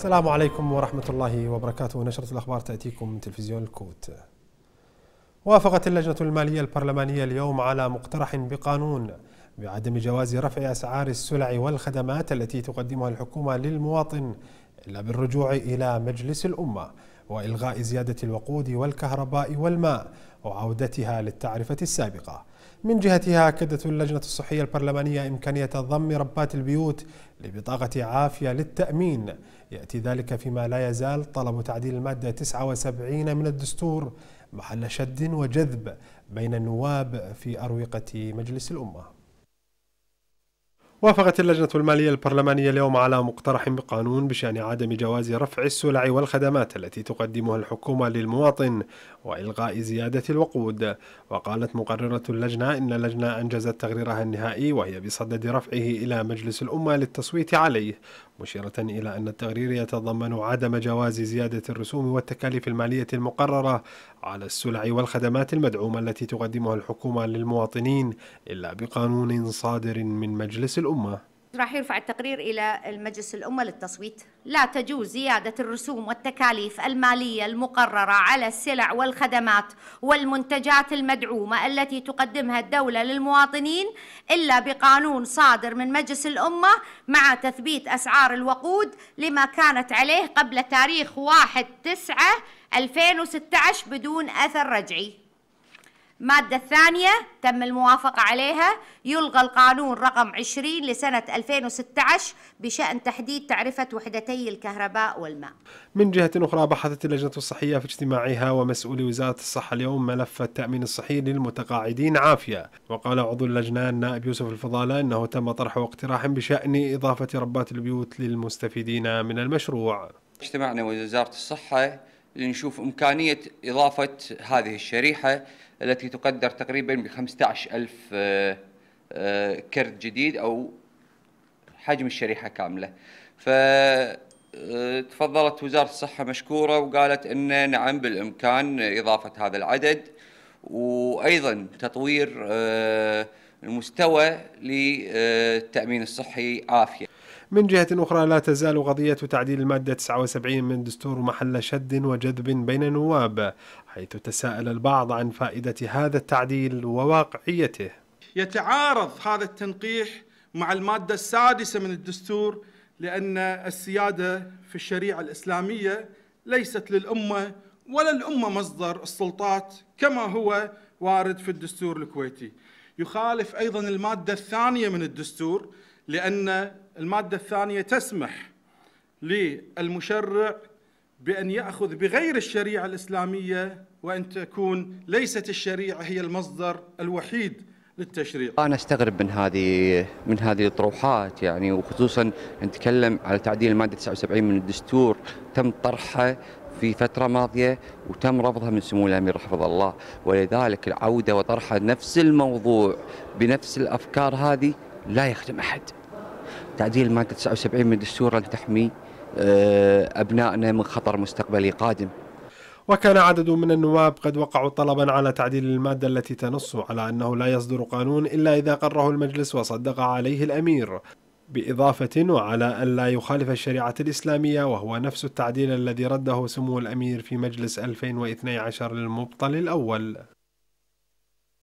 السلام عليكم ورحمة الله وبركاته نشرة الأخبار تأتيكم من تلفزيون الكوت وافقت اللجنة المالية البرلمانية اليوم على مقترح بقانون بعدم جواز رفع أسعار السلع والخدمات التي تقدمها الحكومة للمواطن إلا بالرجوع إلى مجلس الأمة وإلغاء زيادة الوقود والكهرباء والماء وعودتها للتعرفة السابقة من جهتها أكدت اللجنة الصحية البرلمانية إمكانية ضم ربات البيوت لبطاقة عافية للتأمين يأتي ذلك فيما لا يزال طلب تعديل المادة 79 من الدستور محل شد وجذب بين النواب في أروقة مجلس الأمة وافقت اللجنة المالية البرلمانية اليوم على مقترح بقانون بشأن عدم جواز رفع السلع والخدمات التي تقدمها الحكومة للمواطن وإلغاء زيادة الوقود وقالت مقررة اللجنة إن اللجنة أنجزت تقريرها النهائي وهي بصدد رفعه إلى مجلس الأمة للتصويت عليه مشيرة إلى أن التقرير يتضمن عدم جواز زيادة الرسوم والتكاليف المالية المقررة على السلع والخدمات المدعومة التي تقدمها الحكومة للمواطنين إلا بقانون صادر من مجلس الأمة راح يرفع التقرير إلى المجلس الأمة للتصويت لا تجوز زيادة الرسوم والتكاليف المالية المقررة على السلع والخدمات والمنتجات المدعومة التي تقدمها الدولة للمواطنين إلا بقانون صادر من مجلس الأمة مع تثبيت أسعار الوقود لما كانت عليه قبل تاريخ 1 9 2016 بدون أثر رجعي المادة الثانية تم الموافقة عليها يلغى القانون رقم 20 لسنة 2016 بشأن تحديد تعرفة وحدتي الكهرباء والماء من جهة أخرى بحثت اللجنة الصحية في اجتماعها ومسؤولي وزارة الصحة اليوم ملف التأمين الصحي للمتقاعدين عافية وقال عضو اللجنة النائب يوسف الفضالة أنه تم طرح اقتراح بشأن إضافة ربات البيوت للمستفيدين من المشروع اجتمعنا وزارة الصحة نشوف إمكانية إضافة هذه الشريحة التي تقدر تقريبا ب 15000 كرت جديد أو حجم الشريحة كاملة ف آه، تفضلت وزارة الصحة مشكورة وقالت أن نعم بالإمكان إضافة هذا العدد وأيضا تطوير آه، المستوى للتأمين الصحي عافية من جهة أخرى لا تزال قضية تعديل المادة 79 من دستور محل شد وجذب بين النواب حيث تساءل البعض عن فائدة هذا التعديل وواقعيته يتعارض هذا التنقيح مع المادة السادسة من الدستور لأن السيادة في الشريعة الإسلامية ليست للأمة ولا الأمة مصدر السلطات كما هو وارد في الدستور الكويتي يخالف أيضا المادة الثانية من الدستور لأن المادة الثانية تسمح للمشرع بأن يأخذ بغير الشريعة الإسلامية وأن تكون ليست الشريعة هي المصدر الوحيد للتشريع. أنا أستغرب من هذه من هذه الطروحات يعني وخصوصا نتكلم على تعديل المادة 79 من الدستور تم طرحه في فترة ماضية وتم رفضها من سمو الأمير حفظه الله ولذلك العودة وطرحها نفس الموضوع بنفس الأفكار هذه لا يخدم أحد تعديل ماده 79 من الدستور لتحمي آه، ابنائنا من خطر مستقبلي قادم. وكان عدد من النواب قد وقعوا طلبا على تعديل الماده التي تنص على انه لا يصدر قانون الا اذا قره المجلس وصدق عليه الامير. بإضافة وعلى أن لا يخالف الشريعة الإسلامية وهو نفس التعديل الذي رده سمو الأمير في مجلس 2012 للمبطل الأول